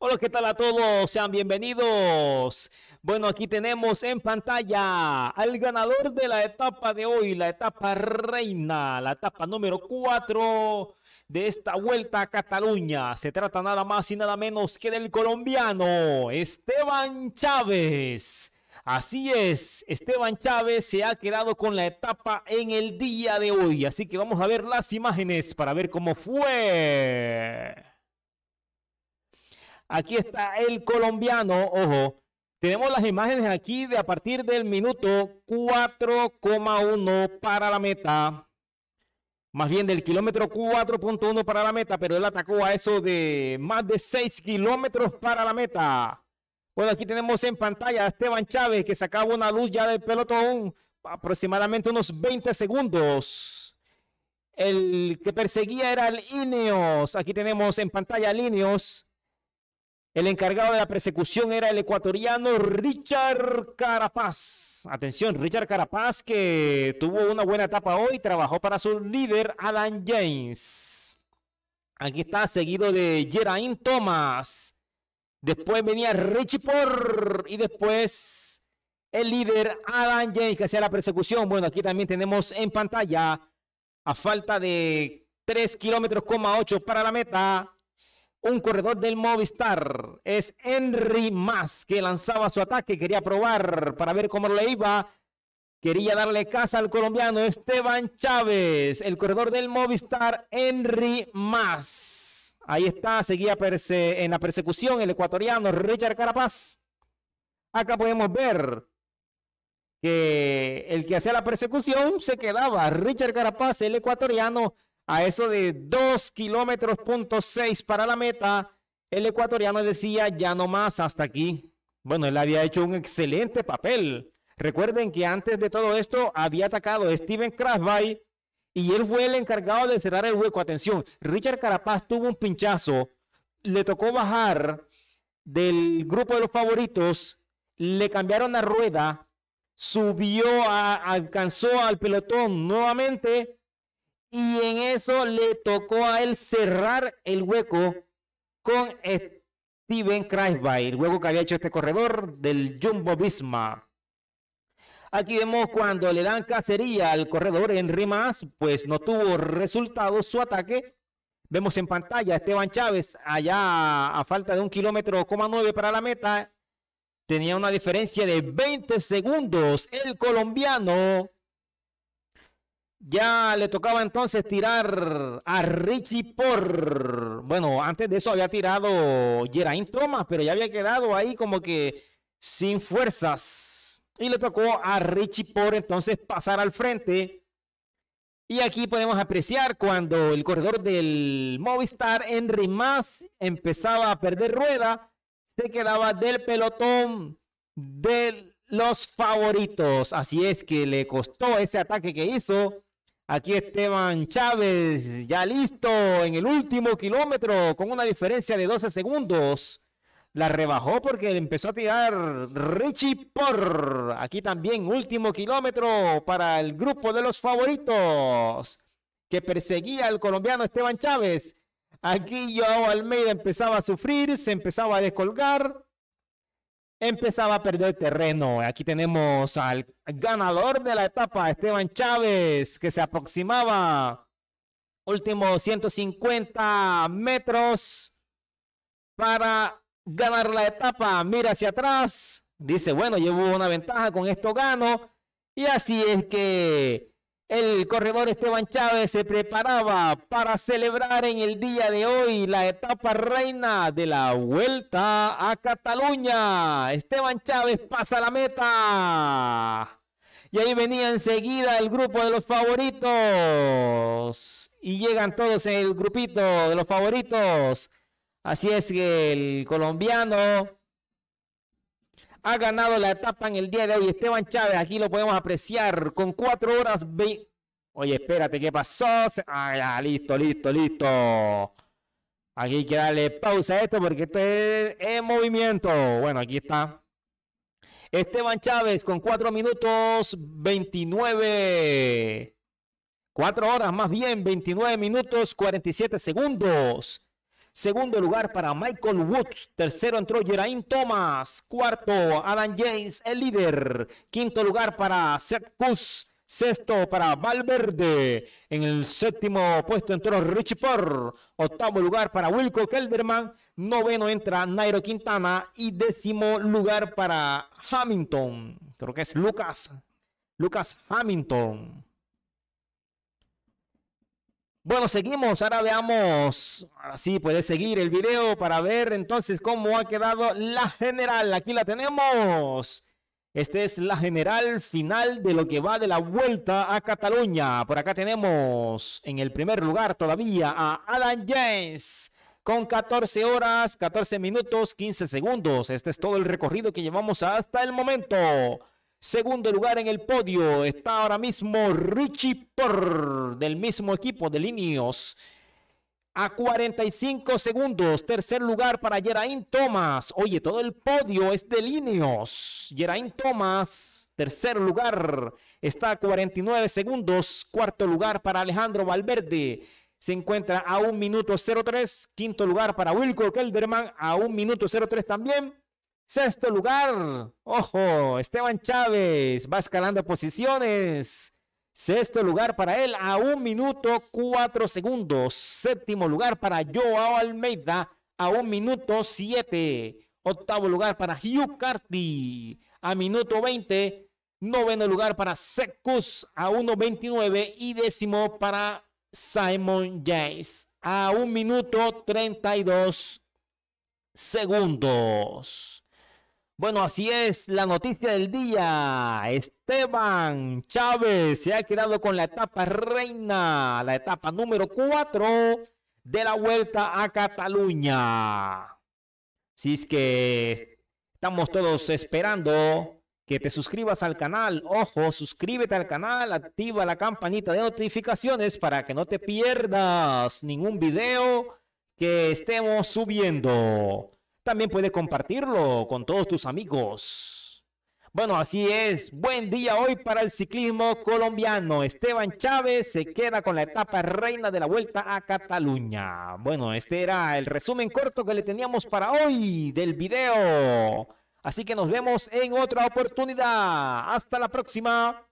Hola, ¿qué tal a todos? Sean bienvenidos. Bueno, aquí tenemos en pantalla al ganador de la etapa de hoy, la etapa reina, la etapa número 4 de esta vuelta a Cataluña. Se trata nada más y nada menos que del colombiano Esteban Chávez. Así es, Esteban Chávez se ha quedado con la etapa en el día de hoy. Así que vamos a ver las imágenes para ver cómo fue. Aquí está el colombiano, ojo. Tenemos las imágenes aquí de a partir del minuto 4,1 para la meta. Más bien del kilómetro 4.1 para la meta, pero él atacó a eso de más de 6 kilómetros para la meta. Bueno, aquí tenemos en pantalla a Esteban Chávez que sacaba una luz ya del pelotón, aproximadamente unos 20 segundos. El que perseguía era el Ineos. Aquí tenemos en pantalla Ineos. El encargado de la persecución era el ecuatoriano Richard Carapaz. Atención, Richard Carapaz que tuvo una buena etapa hoy, trabajó para su líder Alan James. Aquí está, seguido de Geraint Thomas. Después venía Richie Por y después el líder Alan James que hacía la persecución. Bueno, aquí también tenemos en pantalla a falta de 3 kilómetros, para la meta un corredor del Movistar. Es Henry Mas que lanzaba su ataque, quería probar para ver cómo le iba. Quería darle casa al colombiano Esteban Chávez, el corredor del Movistar, Henry Mas. Ahí está, seguía en la persecución el ecuatoriano Richard Carapaz. Acá podemos ver que el que hacía la persecución se quedaba. Richard Carapaz, el ecuatoriano, a eso de 2 kilómetros para la meta, el ecuatoriano decía ya no más hasta aquí. Bueno, él había hecho un excelente papel. Recuerden que antes de todo esto había atacado Steven Crasby y él fue el encargado de cerrar el hueco. Atención, Richard Carapaz tuvo un pinchazo, le tocó bajar del grupo de los favoritos, le cambiaron la rueda, subió, alcanzó al pelotón nuevamente y en eso le tocó a él cerrar el hueco con Steven Kreisby, el hueco que había hecho este corredor del Jumbo Visma. Aquí vemos cuando le dan cacería al corredor en rimas, pues no tuvo resultado su ataque. Vemos en pantalla a Esteban Chávez allá a falta de un kilómetro, nueve para la meta. Tenía una diferencia de 20 segundos. El colombiano ya le tocaba entonces tirar a Richie por. Bueno, antes de eso había tirado Geraint Thomas, pero ya había quedado ahí como que sin fuerzas. Y le tocó a Richie por entonces pasar al frente. Y aquí podemos apreciar cuando el corredor del Movistar, Henry Mas, empezaba a perder rueda, se quedaba del pelotón de los favoritos. Así es que le costó ese ataque que hizo Aquí Esteban Chávez, ya listo en el último kilómetro con una diferencia de 12 segundos. La rebajó porque empezó a tirar Richie Por. Aquí también último kilómetro para el grupo de los favoritos que perseguía al colombiano Esteban Chávez. Aquí Joao Almeida empezaba a sufrir, se empezaba a descolgar empezaba a perder terreno. Aquí tenemos al ganador de la etapa, Esteban Chávez, que se aproximaba. Últimos 150 metros para ganar la etapa. Mira hacia atrás. Dice, bueno, llevo una ventaja, con esto gano. Y así es que el corredor Esteban Chávez se preparaba para celebrar en el día de hoy la etapa reina de la Vuelta a Cataluña. Esteban Chávez pasa la meta. Y ahí venía enseguida el grupo de los favoritos. Y llegan todos en el grupito de los favoritos. Así es que el colombiano ha ganado la etapa en el día de hoy. Esteban Chávez, aquí lo podemos apreciar con cuatro horas. Oye, espérate, ¿qué pasó? Ah, ya, listo, listo, listo. Aquí hay que darle pausa a esto porque esto es, movimiento. Bueno, aquí está. Esteban Chávez con 4 minutos 29. 4 horas más bien, 29 minutos 47 segundos. Segundo lugar para Michael Woods. Tercero entró Geraint Thomas. Cuarto, Adam James, el líder. Quinto lugar para Seth Sexto para Valverde. En el séptimo puesto entró Richie Porr. Octavo lugar para Wilco Kelderman. Noveno entra Nairo Quintana. Y décimo lugar para Hamilton. Creo que es Lucas. Lucas Hamilton. Bueno, seguimos. Ahora veamos. Ahora sí, puedes seguir el video para ver entonces cómo ha quedado la general. Aquí la tenemos. Esta es la general final de lo que va de la vuelta a Cataluña. Por acá tenemos en el primer lugar todavía a Alan James con 14 horas, 14 minutos, 15 segundos. Este es todo el recorrido que llevamos hasta el momento. Segundo lugar en el podio está ahora mismo Richie Porr del mismo equipo de Linios. A 45 segundos, tercer lugar para Geraint Thomas. Oye, todo el podio es de Linios. Geraint Thomas, tercer lugar, está a 49 segundos. Cuarto lugar para Alejandro Valverde se encuentra a 1 minuto 03. Quinto lugar para Wilco Kelderman a 1 minuto 03 también. Sexto lugar, ojo, Esteban Chávez va escalando posiciones. Sexto lugar para él a un minuto cuatro segundos. Séptimo lugar para Joao Almeida a un minuto siete. Octavo lugar para Hugh Carty a minuto veinte. Noveno lugar para Secus a 1.29 y décimo para Simon James a un minuto treinta y dos segundos. Bueno, así es la noticia del día. Esteban Chávez se ha quedado con la etapa reina, la etapa número 4 de la vuelta a Cataluña. Si es que estamos todos esperando que te suscribas al canal. Ojo, suscríbete al canal, activa la campanita de notificaciones para que no te pierdas ningún video que estemos subiendo. También puedes compartirlo con todos tus amigos. Bueno, así es. Buen día hoy para el ciclismo colombiano. Esteban Chávez se queda con la etapa reina de la vuelta a Cataluña. Bueno, este era el resumen corto que le teníamos para hoy del video. Así que nos vemos en otra oportunidad. Hasta la próxima.